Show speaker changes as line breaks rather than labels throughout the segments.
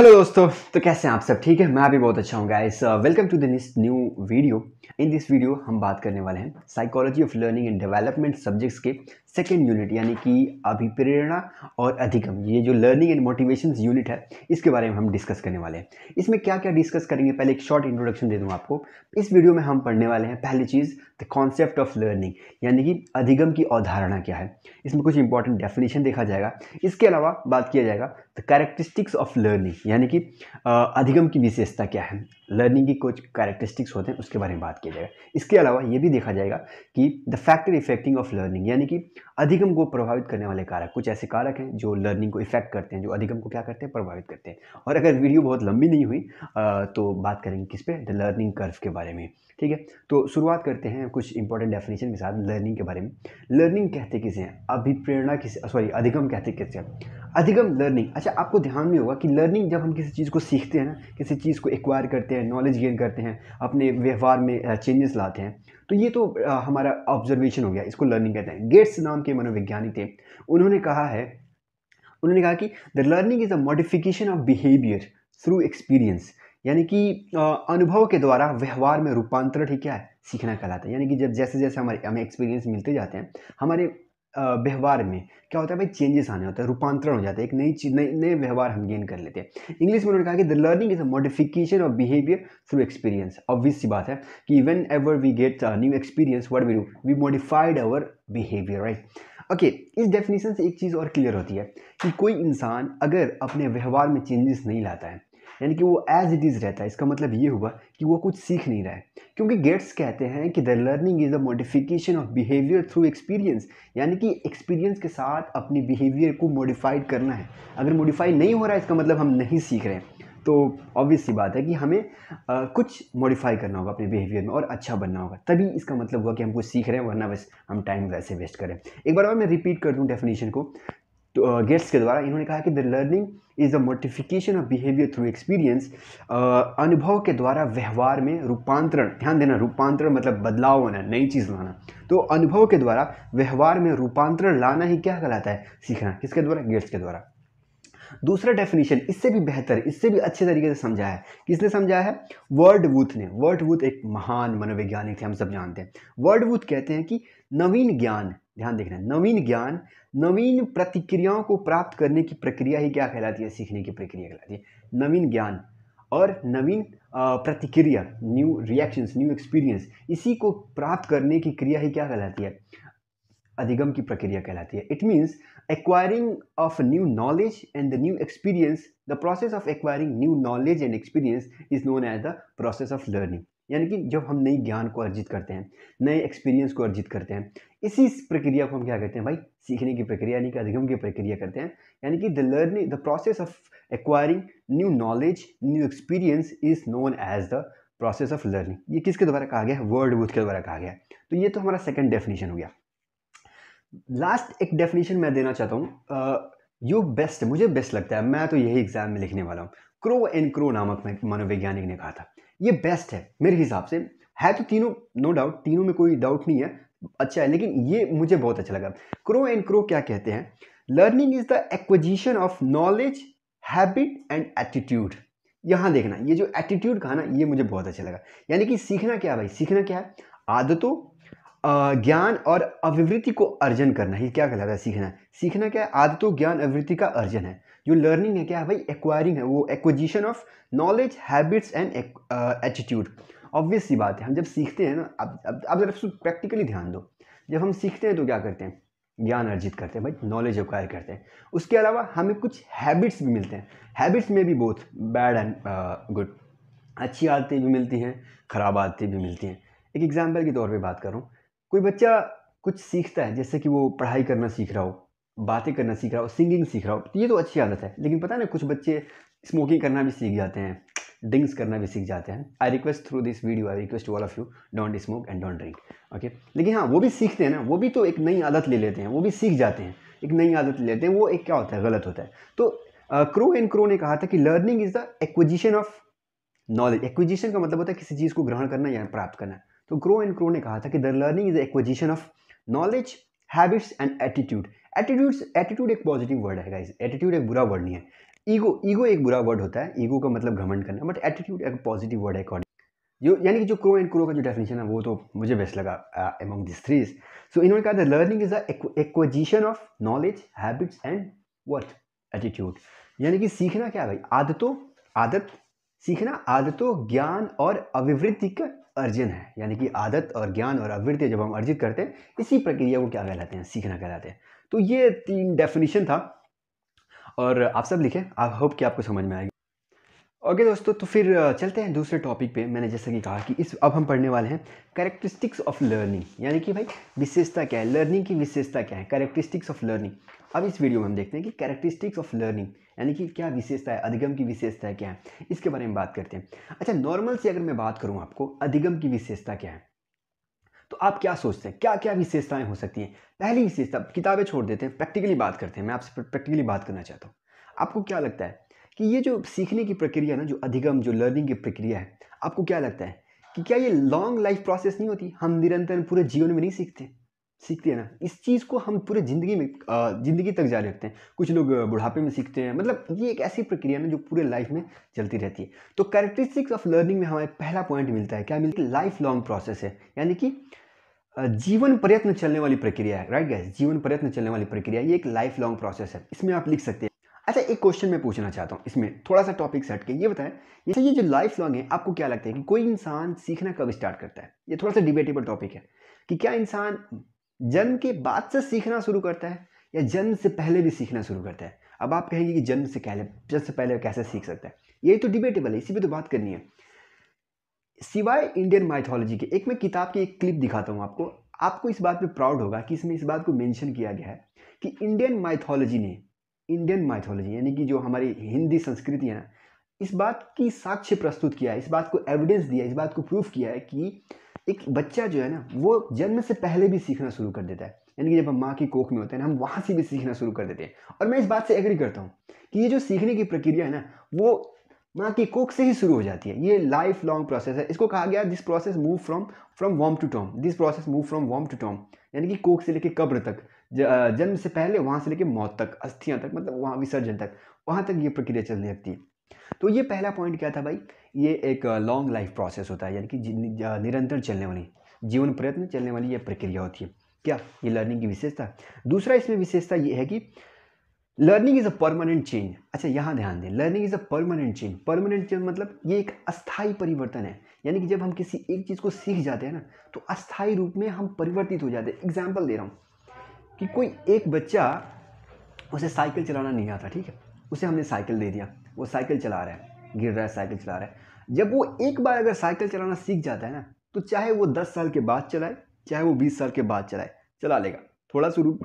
hello दोस्तों तो कैसे हैं आप सब ठीक है मैं भी बहुत अच्छा हूँ guys welcome to this new video in this video हम बात करने वाले हैं psychology of learning and development subjects के सेकेंड यूनिट यानी कि अभिप्रेरणा और अधिगम ये जो लर्निंग एंड मोटिवेशन यूनिट है इसके बारे में हम डिस्कस करने वाले हैं इसमें क्या क्या डिस्कस करेंगे पहले एक शॉर्ट इंट्रोडक्शन दे दूँ आपको इस वीडियो में हम पढ़ने वाले हैं पहली चीज़ द कॉन्सेप्ट ऑफ लर्निंग यानी कि अधिगम की अवधारणा क्या है इसमें कुछ इंपॉर्टेंट डेफिनेशन देखा जाएगा इसके अलावा बात किया जाएगा द कैरेक्टरिस्टिक्स ऑफ लर्निंग यानी कि अधिगम की विशेषता क्या है लर्निंग की कुछ कैरेक्टरिस्टिक्स होते हैं उसके बारे में बात किया जाएगा इसके अलावा ये भी देखा जाएगा कि the factor affecting of learning यानी कि अधिगम को प्रभावित करने वाले कारक कुछ ऐसे कारक हैं जो लर्निंग को इफेक्ट करते हैं जो अधिगम को क्या करते हैं प्रभावित करते हैं और अगर वीडियो बहुत लंबी नहीं हुई तो बात करेंगे किस पे द लर्निंग कर्व के बारे में ठीक है तो शुरुआत करते हैं कुछ इंपॉर्टेंट डेफिनेशन के साथ लर्निंग के बारे में लर्निंग कहते किसे हैं अभिप्रेरणा किसे सॉरी अधिगम कहते किसे हैं अधिगम लर्निंग अच्छा आपको ध्यान में होगा कि लर्निंग जब हम किसी चीज़ को सीखते हैं ना किसी चीज़ को एक्वायर करते हैं नॉलेज गेन करते हैं अपने व्यवहार में चेंजेस लाते हैं तो ये तो हमारा ऑब्जर्वेशन हो गया इसको लर्निंग कहते हैं गेट्स नाम के मनोवैज्ञानिक थे उन्होंने कहा है उन्होंने कहा कि the learning is a modification of behaviour through experience यानी कि अनुभव के द्वारा व्यवहार में रूपांतरण ही क्या है सीखना कहलाता है यानी कि जब जैसे जैसे हमारे हमें एक्सपीरियंस मिलते जाते हैं हमारे व्यवहार में क्या होता है भाई चेंजेस आने होते हैं रूपांतरण हो जाता है एक नई चीज नए नए व्यवहार हम गेन कर लेते हैं इंग्लिश में उन्होंने कहा कि the learning is a modification of behaviour through experience obvious सी बात है कि whenever we get new experience what we do we modified our behaviour right okay इस डेफिनेशन से एक चीज़ और क्लियर होती है कि कोई इंसान अगर अपने व्यवहार में चेंजेस नहीं लाता है यानी कि वो एज इट इज़ रहता है इसका मतलब ये हुआ कि वो कुछ सीख नहीं रहा है क्योंकि गेट्स कहते हैं कि the learning is a modification of behaviour through experience यानी कि एक्सपीरियंस के साथ अपनी बिहेवियर को मॉडिफाइड करना है अगर मॉडिफाई नहीं हो रहा है इसका मतलब हम नहीं सीख रहे हैं तो ऑब्वियस सी बात है कि हमें आ, कुछ मॉडिफाई करना होगा अपने बिहेवियर में और अच्छा बनना होगा तभी इसका मतलब हुआ कि हम कुछ सीख रहे हैं वरना बस हम टाइम वैसे वेस्ट करें एक बार और मैं रिपीट कर दूँ डेफिनेशन को तो गेट्स uh, के द्वारा इन्होंने कहा कि the learning is the modification of behaviour through experience अनुभव के द्वारा व्यवहार में रूपांतरण ध्यान देना रूपांतरण मतलब बदलाव होना नई चीज़ लाना तो अनुभव के द्वारा व्यवहार में रूपांतरण लाना ही क्या कहलाता है सीखना किसके द्वारा गेट्स के द्वारा दूसरा डेफिनेशन इससे भी बेहतर इससे भी अच्छे तरीके से समझाया है किसने समझाया है वर्ड वूथ ने वर्ड वूथ एक महान मनोवैज्ञानिक थे हम सब जानते हैं वर्ड वूथ कहते हैं कि नवीन ज्ञान ध्यान देखना नवीन ज्ञान नवीन प्रतिक्रियाओं को प्राप्त करने की प्रक्रिया ही क्या कहलाती है सीखने की प्रक्रिया कहलाती है नवीन ज्ञान और नवीन प्रतिक्रिया न्यू रिएक्शंस न्यू एक्सपीरियंस इसी को प्राप्त करने की क्रिया ही क्या कहलाती है अधिगम की प्रक्रिया कहलाती है it means acquiring of new knowledge and the new experience the process of acquiring new knowledge and experience is known as the process of learning यानी कि जब हम नई ज्ञान को अर्जित करते हैं नए एक्सपीरियंस को अर्जित करते हैं इसी प्रक्रिया को हम क्या कहते हैं भाई सीखने की प्रक्रिया यानी कि अधिगम की प्रक्रिया करते हैं यानी कि the learning the process of acquiring new knowledge new experience is known as the process of learning ये किसके द्वारा कहा गया है वर्ल्ड बुथ के द्वारा कहा गया है तो ये तो हमारा सेकेंड डेफिनेशन हो गया लास्ट एक डेफिनेशन मैं देना चाहता हूँ यू बेस्ट मुझे बेस्ट लगता है मैं तो यही एग्जाम में लिखने वाला हूँ क्रो एंड क्रो नामक मनोवैज्ञानिक ने कहा था ये बेस्ट है मेरे हिसाब से है तो तीनों नो डाउट तीनों में कोई डाउट नहीं है अच्छा है लेकिन ये मुझे बहुत अच्छा लगा क्रो एंड क्रो क्या कहते हैं learning is the acquisition of knowledge habit and attitude यहाँ देखना ये जो एटीट्यूड कहा ना ये मुझे बहुत अच्छा लगा यानी कि सीखना क्या भाई सीखना क्या है आदतों ज्ञान और अभिवृत्ति को अर्जन करना ये क्या कहलाता है सीखना सीखना क्या है आदतों ज्ञान अभिवृत्ति का अर्जन है जो लर्निंग है क्या है भाई एक्वायरिंग है वो acquisition of knowledge habits and attitude obvious सी बात है हम जब सीखते हैं ना अब अब अब प्रैक्टिकली ध्यान दो जब हम सीखते हैं तो क्या करते हैं ज्ञान अर्जित करते हैं भाई नॉलेज एक्वायर करते हैं उसके अलावा हमें कुछ हैबिट्स भी मिलते हैं हैबिट्स में भी बहुत बैड एंड गुड अच्छी आदतें भी मिलती हैं ख़राब आदतें भी मिलती हैं एक एग्जाम्पल के तौर पर बात करूँ कोई बच्चा कुछ सीखता है जैसे कि वो पढ़ाई करना सीख रहा हो बातें करना सीख रहा हो सिंगिंग सीख रहा हो तो ये तो अच्छी आदत है लेकिन पता ना कुछ बच्चे स्मोकिंग करना भी सीख जाते हैं ड्रिंक्स करना भी सीख जाते हैं I request through this video I request all of you don't smoke and don't drink okay लेकिन हाँ वो भी सीखते हैं ना वो भी तो एक नई आदत ले लेते हैं वो भी सीख जाते हैं एक नई आदत ले लेते हैं वो एक क्या होता है गलत होता है तो क्रो एंड क्रो ने कहा था कि learning is the acquisition of knowledge acquisition का मतलब होता है किसी चीज़ को ग्रहण करना या प्राप्त करना तो ग्रो एंड क्रो ने कहा था कि the learning is acquisition of knowledge habits and attitude attitude attitude एक पॉजिटिव वर्ड है गाइज एटीट्यूड एक बुरा वर्ड नहीं है ईगो ईगो एक बुरा वर्ड होता है ईगो का मतलब घमंड करना बट एटीट्यूड एक पॉजिटिव वर्ड है अकॉर्डिंग जो यानी कि जो क्रो एंड क्रो का जो डेफिनेशन है वो तो मुझे बेस्ट लगा अमंग दिस थ्रीज सो इन्होंने कहा the learning is acquisition of knowledge habits and what attitude यानी कि सीखना क्या है भाई आदतों आदत सीखना आदतों ज्ञान और अभिवृद्धि का अर्जन है यानी कि आदत और ज्ञान और अभिवृद्धि जब हम अर्जित करते हैं इसी प्रक्रिया को क्या कहलाते हैं सीखना कहलाते हैं तो ये तीन डेफिनेशन था और आप सब लिखें आई होप कि आपको समझ में आएगा ओके दोस्तों तो फिर चलते हैं दूसरे टॉपिक पे मैंने जैसे कि कहा कि इस अब हम पढ़ने वाले हैं करेक्ट्रिस्टिक्स ऑफ लर्निंग यानी कि भाई विशेषता क्या है लर्निंग की विशेषता क्या है करेक्ट्रिस्टिक्स ऑफ लर्निंग अब इस वीडियो में हम देखते हैं कि कैरेक्टरिस्टिक्स ऑफ लर्निंग यानी कि क्या विशेषता है अधिगम की विशेषता क्या है इसके बारे में बात करते हैं अच्छा नॉर्मल से अगर मैं बात करूँ आपको अधिगम की विशेषता क्या है तो आप क्या सोचते हैं क्या क्या विशेषताएं हो सकती हैं पहली विशेषता किताबें छोड़ देते हैं प्रैक्टिकली बात करते हैं मैं आपसे प्रैक्टिकली बात करना चाहता हूँ आपको क्या लगता है कि ये जो सीखने की प्रक्रिया ना जो अधिगम जो लर्निंग की प्रक्रिया है आपको क्या लगता है कि क्या ये लॉन्ग लाइफ प्रोसेस नहीं होती हम निरंतर पूरे जीवन में नहीं सीखते सीखते हैं ना इस चीज़ को हम पूरे ज़िंदगी में ज़िंदगी तक जारी रखते हैं कुछ लोग बुढ़ापे में सीखते हैं मतलब ये एक ऐसी प्रक्रिया ना जो पूरे लाइफ में चलती रहती है तो कैरेक्टरिस्टिक्स ऑफ लर्निंग में हमारे पहला पॉइंट मिलता है क्या मिलता है लाइफ लॉन्ग प्रोसेस है यानी कि जीवन प्रयत्न चलने वाली प्रक्रिया है राइट गैस जीवन प्रयत्न चलने वाली प्रक्रिया ये एक लाइफ लॉन्ग प्रोसेस है इसमें आप लिख सकते हैं अच्छा एक क्वेश्चन मैं पूछना चाहता हूँ इसमें थोड़ा सा टॉपिक सेट के ये बताएं ये, ये जो लाइफ लॉन्ग है आपको क्या लगता है कि कोई इंसान सीखना कब स्टार्ट करता है ये थोड़ा सा डिबेटेबल टॉपिक है कि क्या इंसान जन्म के बाद से सीखना शुरू करता है या जन्म से पहले भी सीखना शुरू करता है अब आप कहेंगे कि जन्म से पहले जन्म से पहले कैसे सीख सकता है यही तो डिबेटेबल है इसी पर तो बात करनी है सिवाय इंडियन माइथोलॉजी के एक मैं किताब की एक क्लिप दिखाता हूँ आपको आपको इस बात पे प्राउड होगा कि इसमें इस बात को मेंशन किया गया है कि इंडियन माइथोलॉजी ने इंडियन माइथोलॉजी यानी कि जो हमारी हिंदी संस्कृति है ना इस बात की साक्ष्य प्रस्तुत किया है इस बात को एविडेंस दिया है इस बात को प्रूफ किया है कि एक बच्चा जो है ना वो जन्म से पहले भी सीखना शुरू कर देता है यानी कि जब हम माँ की कोख में होते हैं ना हम वहाँ से भी सीखना शुरू कर देते हैं और मैं इस बात से एग्री करता हूँ कि ये जो सीखने की प्रक्रिया है ना वो माँ की कोख से ही शुरू हो जाती है ये लाइफ लॉन्ग प्रोसेस है इसको कहा गया this process move from from womb to tomb this process move from womb to tomb यानी कि कोख से लेकर कब्र तक जन्म से पहले वहाँ से लेकर मौत तक अस्थियाँ तक मतलब वहाँ विसर्जन तक वहाँ तक ये प्रक्रिया चलने लगती है तो ये पहला पॉइंट क्या था भाई ये एक लॉन्ग लाइफ प्रोसेस होता है यानी कि निरंतर चलने वाली जीवन प्रयत्न चलने वाली यह प्रक्रिया होती है क्या ये लर्निंग की विशेषता दूसरा इसमें विशेषता ये है कि learning is a permanent change अच्छा यहाँ ध्यान दें learning is a permanent change permanent change मतलब ये एक अस्थाई परिवर्तन है यानी कि जब हम किसी एक चीज़ को सीख जाते हैं ना तो अस्थाई रूप में हम परिवर्तित हो जाते हैं एग्जाम्पल दे रहा हूँ कि कोई एक बच्चा उसे साइकिल चलाना नहीं आता ठीक है उसे हमने साइकिल दे दिया वो साइकिल चला रहा है गिर रहा है साइकिल चला रहा है जब वो एक बार अगर साइकिल चलाना सीख जाता है ना तो चाहे वो दस साल के बाद चलाए चाहे वो बीस साल के बाद चलाए चला लेगा थोड़ा शुरू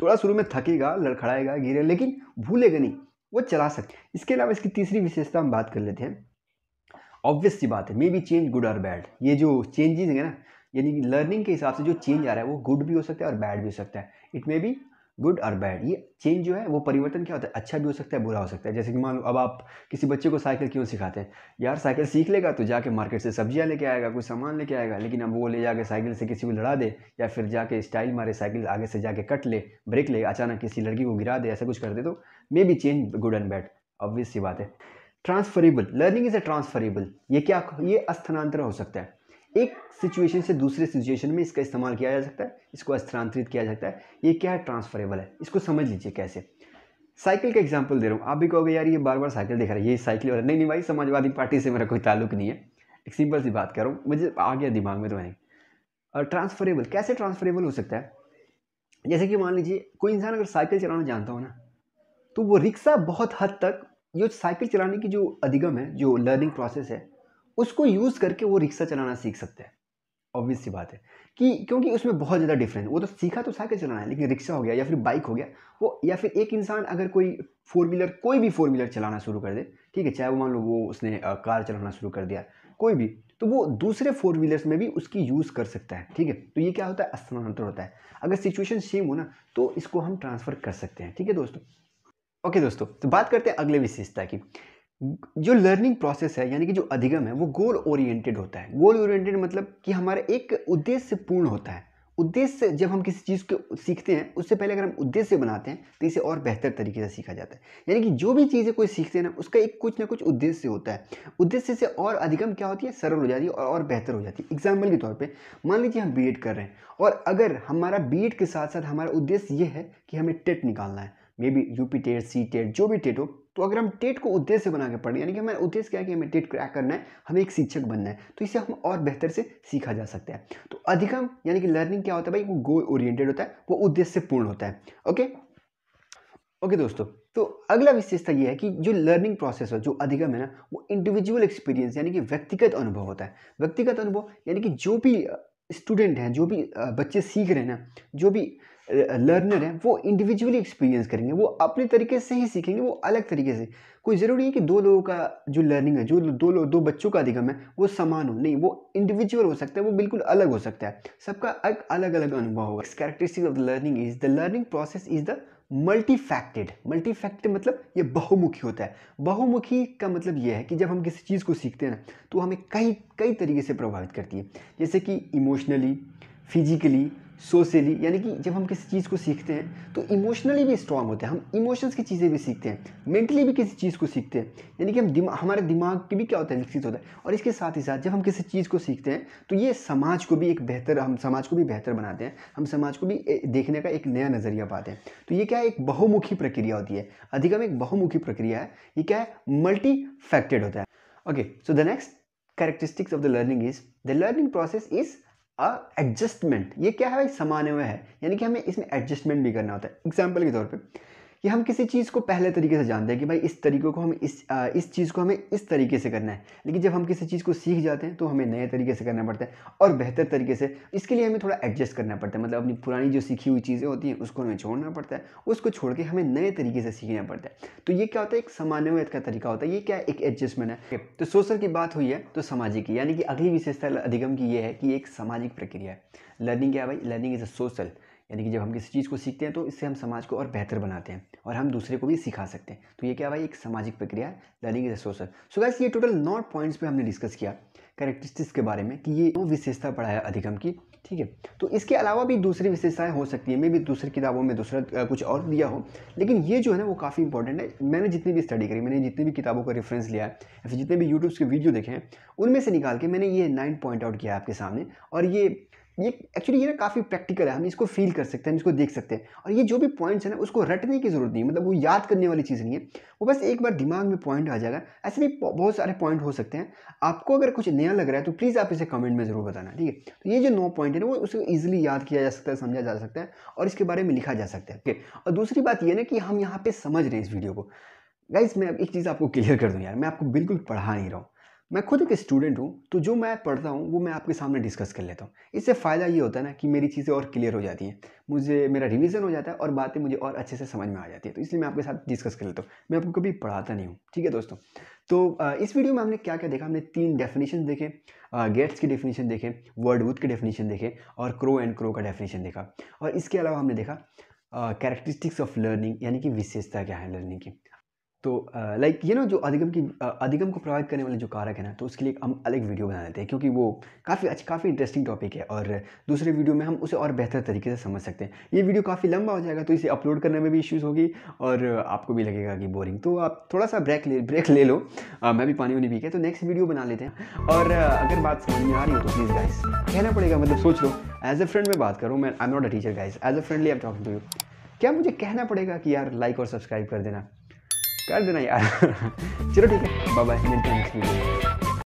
थोड़ा शुरू में थकेगा लड़खड़ाएगा गिरे लेकिन भूलेगा नहीं वो चला सकते इसके अलावा इसकी तीसरी विशेषता हम बात कर लेते हैं ऑब्वियस सी बात है मे बी चेंज गुड और बैड ये जो चेंजेस है ना यानी कि लर्निंग के हिसाब से जो चेंज आ रहा है वो गुड भी हो सकता है और बैड भी हो सकता है इट मे बी गुड और बैड ये चेंज जो है वो परिवर्तन क्या होता है अच्छा भी हो सकता है बुरा हो सकता है जैसे कि मान लो अब आप किसी बच्चे को साइकिल क्यों सिखाते हैं यार साइकिल सीख लेगा तो जाके मार्केट से सब्जियां लेके आएगा कुछ सामान लेके आएगा लेकिन अब वो ले जाके साइकिल से किसी को लड़ा दे या फिर जाके स्टाइल मारे साइकिल आगे से जाके कट ले ब्रेक ले अचानक किसी लड़की को गिरा दे ऐसा कुछ कर दे तो may be change good and bad obvious सी बात है transferable learning is a transferable ये क्या ये स्थानांतर हो सकता है एक सिचुएशन से दूसरे सिचुएशन में इसका इस्तेमाल किया जा सकता है इसको स्थानांतरित किया जा सकता है ये क्या है ट्रांसफरेबल है इसको समझ लीजिए कैसे साइकिल का एग्जाम्पल दे रहा हूँ आप भी कहोगे यार ये बार बार साइकिल देख रहा है ये साइकिल वाला नहीं नहीं भाई समाजवादी पार्टी से मेरा कोई ताल्लुक नहीं है एक सिंपल सी बात कर रहा हूँ मुझे आ गया दिमाग में तो नहीं और ट्रांसफरेबल कैसे ट्रांसफरेबल हो सकता है जैसे कि मान लीजिए कोई इंसान अगर साइकिल चलाना जानता हो ना तो वो रिक्शा बहुत हद तक ये साइकिल चलाने की जो अधिगम है जो लर्निंग प्रोसेस है उसको यूज़ करके वो रिक्शा चलाना सीख सकते हैं ऑब्वियस सी बात है कि क्योंकि उसमें बहुत ज़्यादा डिफरेंस वो तो सीखा तो साइकिल चलाना है लेकिन रिक्शा हो गया या फिर बाइक हो गया वो या फिर एक इंसान अगर कोई फोर व्हीलर कोई भी फोर व्हीलर चलाना शुरू कर दे ठीक है चाहे वो मान लो वो उसने कार चलाना शुरू कर दिया कोई भी तो वो दूसरे फोर व्हीलर्स में भी उसकी यूज़ कर सकता है ठीक है तो ये क्या होता है स्थानांतर होता है अगर सिचुएशन सेम हो ना तो इसको हम ट्रांसफ़र कर सकते हैं ठीक है दोस्तों ओके दोस्तों तो बात करते हैं अगले विशेषता की जो लर्निंग प्रोसेस है यानी कि जो अधिगम है वो गोल ओरिएंटेड होता है गोल ओरिएंटेड मतलब कि हमारा एक उद्देश्य पूर्ण होता है उद्देश्य जब हम किसी चीज़ को सीखते हैं उससे पहले अगर हम उद्देश्य बनाते हैं तो इसे और बेहतर तरीके से सीखा जाता है यानी कि जो भी चीज़ें कोई सीखते हैं ना उसका एक कुछ ना कुछ उद्देश्य होता है उद्देश्य से और अधिगम क्या होती है सरल हो जाती है और, और बेहतर हो जाती है एग्जाम्पल के तौर पर मान लीजिए हम बी कर रहे हैं और अगर हमारा बी के साथ साथ हमारा उद्देश्य ये है कि हमें टेट निकालना है may be U P TET C TET जो भी टेट हो तो अगर हम टेट को उद्देश्य बना के पढ़ें यानी कि हमारा उद्देश्य क्या है कि हमें टेट क्रैक करना है हमें एक शिक्षक बनना है तो इसे हम और बेहतर से सीखा जा सकता है तो अधिकम यानी कि लर्निंग क्या होता है भाई वो गोल ओरिएंटेड होता है वो उद्देश्य पूर्ण होता है ओके ओके दोस्तों तो अगला विशेषता यह है कि जो लर्निंग प्रोसेस है जो अधिगम है ना वो इंडिविजुअल एक्सपीरियंस यानी कि व्यक्तिगत अनुभव होता है व्यक्तिगत अनुभव यानी कि जो भी स्टूडेंट हैं जो भी बच्चे सीख रहे हैं ना जो भी लर्नर हैं वो इंडिविजुअली एक्सपीरियंस करेंगे वो अपने तरीके से ही सीखेंगे वो अलग तरीके से कोई ज़रूरी है कि दो लोगों का जो लर्निंग है जो दो लोग दो बच्चों का अधिगम है वो समान हो नहीं वो इंडिविजुअल हो सकता है वो बिल्कुल अलग हो सकता है सबका एक अलग अलग अनुभव होगा characteristic of the learning is the learning process is the multifaceted faceted मतलब ये बहुमुखी होता है बहुमुखी का मतलब ये है कि जब हम किसी चीज़ को सीखते हैं ना तो हमें कई कई तरीके से प्रभावित करती है जैसे कि इमोशनली फिजिकली सोशली यानी कि जब हम किसी चीज़ को सीखते हैं तो इमोशनली भी स्ट्रांग होते हैं हम इमोशंस की चीज़ें भी सीखते हैं मेंटली भी किसी चीज़ को सीखते हैं यानी कि हम दिमाग हमारे दिमाग की भी क्या होता है विकसित होता है और इसके साथ ही साथ जब हम किसी चीज़ को सीखते हैं तो ये समाज को भी एक बेहतर हम समाज को भी बेहतर बनाते हैं हम समाज को भी देखने का एक नया नज़रिया पाते हैं तो ये क्या है एक बहुमुखी प्रक्रिया होती है अधिकम एक बहुमुखी प्रक्रिया है ये क्या है मल्टी फैक्टेड होता है okay so the next characteristics of the learning is the learning process is adjustment ये क्या है भाई हुए है यानी कि हमें इसमें एडजस्टमेंट भी करना होता है एग्जाम्पल के तौर पर कि हम किसी चीज़ को पहले तरीके से जानते हैं कि भाई इस तरीके को हम इस आ, इस चीज़ को हमें इस तरीके से करना है लेकिन जब हम किसी चीज़ को सीख जाते हैं तो हमें नए तरीके से करना पड़ता है और बेहतर तरीके से इसके लिए हमें थोड़ा एडजस्ट करना पड़ता है मतलब अपनी पुरानी जो सीखी हुई चीज़ें होती हैं उसको हमें छोड़ना पड़ता है उसको छोड़ के हमें नए तरीके से सीखना पड़ता है तो ये क्या होता है एक सामान्यवाद का तरीका होता है ये क्या एक एडजस्टमेंट है तो सोशल की बात हुई है तो सामाजिक की यानी कि अगली विशेषता अधिगम की ये है कि एक सामाजिक प्रक्रिया है लर्निंग क्या है भाई लर्निंग इज़ अ सोशल यानी कि जब हम किसी चीज़ को सीखते हैं तो इससे हम समाज को और बेहतर बनाते हैं और हम दूसरे को भी सिखा सकते हैं तो ये क्या भाई एक सामाजिक प्रक्रिया है learning is social so guys ये टोटल नौ पॉइंट्स पे हमने डिस्कस किया करेक्टरिस्टिक्स के बारे में कि ये नौ विशेषता पढ़ाया अधिगम की ठीक है तो इसके अलावा भी दूसरी विशेषताएँ हो सकती हैं मे भी दूसरी किताबों में दूसरा कुछ और दिया हो लेकिन ये जो है ना वो काफ़ी इंपॉर्टेंट है मैंने जितनी भी स्टडी करी मैंने जितनी भी किताबों का रेफरेंस लिया है या फिर जितने भी यूट्यूब्स के वीडियो देखे हैं उनमें से निकाल के मैंने ये नाइन पॉइंट आउट किया आपके सामने और ये ये एक्चुअली ये ना काफ़ी प्रैक्टिकल है हम इसको फील कर सकते हैं इसको देख सकते हैं और ये जो भी पॉइंट्स हैं ना उसको रटने की ज़रूरत नहीं मतलब वो याद करने वाली चीज़ नहीं है वो बस एक बार दिमाग में पॉइंट आ जाएगा ऐसे भी बहुत सारे पॉइंट हो सकते हैं आपको अगर कुछ नया लग रहा है तो प्लीज़ आप इसे कमेंट में ज़रूर बताना ठीक है तो ये जो नौ पॉइंट है ना वो उसको ईजिली याद किया जा सकता है समझा जा सकता है और इसके बारे में लिखा जा सकता है ओके और दूसरी बात ये ना कि हम यहाँ पर समझ रहे हैं इस वीडियो को गाइज मैं एक चीज़ आपको क्लियर कर दूँ यार मैं आपको बिल्कुल पढ़ा नहीं रहा हूँ मैं खुद एक स्टूडेंट हूँ तो जो मैं पढ़ता हूँ वो मैं आपके सामने डिस्कस कर लेता हूँ इससे फ़ायदा ये होता है ना कि मेरी चीज़ें और क्लियर हो जाती हैं मुझे मेरा रिवीजन हो जाता है और बातें मुझे और अच्छे से समझ में आ जाती है तो इसलिए मैं आपके साथ डिस्कस कर लेता हूँ मैं आपको कभी पढ़ाता नहीं हूँ ठीक है दोस्तों तो इस वीडियो में हमने क्या क्या देखा हमने तीन डेफिनेशन देखे गेट्स की डेफिनेशन देखे वर्ड वुथ की डेफिनेशन देखे और क्रो एंड क्रो का डेफिनेशन देखा और इसके अलावा हमने देखा कैरेक्टरिस्टिक्स ऑफ लर्निंग यानी कि विशेषता क्या है लर्निंग की तो लाइक ये ना जो अधिगम की अधिगम को प्रभावित करने वाले जो कारक है ना तो उसके लिए हम अलग वीडियो बना लेते हैं क्योंकि वो काफ़ी अच्छा काफ़ी इंटरेस्टिंग टॉपिक है और दूसरे वीडियो में हम उसे और बेहतर तरीके से समझ सकते हैं ये वीडियो काफ़ी लंबा हो जाएगा तो इसे अपलोड करने में भी इश्यूज़ होगी और आपको भी लगेगा कि बोरिंग तो आप थोड़ा सा ब्रेक ले ब्रेक ले लो आ, मैं भी पानी वानी पी के तो नेक्स्ट वीडियो बना लेते हैं और अगर बात समझ में आ रही हो तो प्लीज़ गाइस कहना पड़ेगा मतलब सोच लो एज अ फ्रेंड में बात करूँ मैं I am not a teacher guys as a friendly I am talking to you क्या मुझे कहना पड़ेगा कि यार लाइक और सब्सक्राइब कर देना कर देना यार चलो ठीक है बाय बाय मिलते हैं नेक्स्ट वीडियो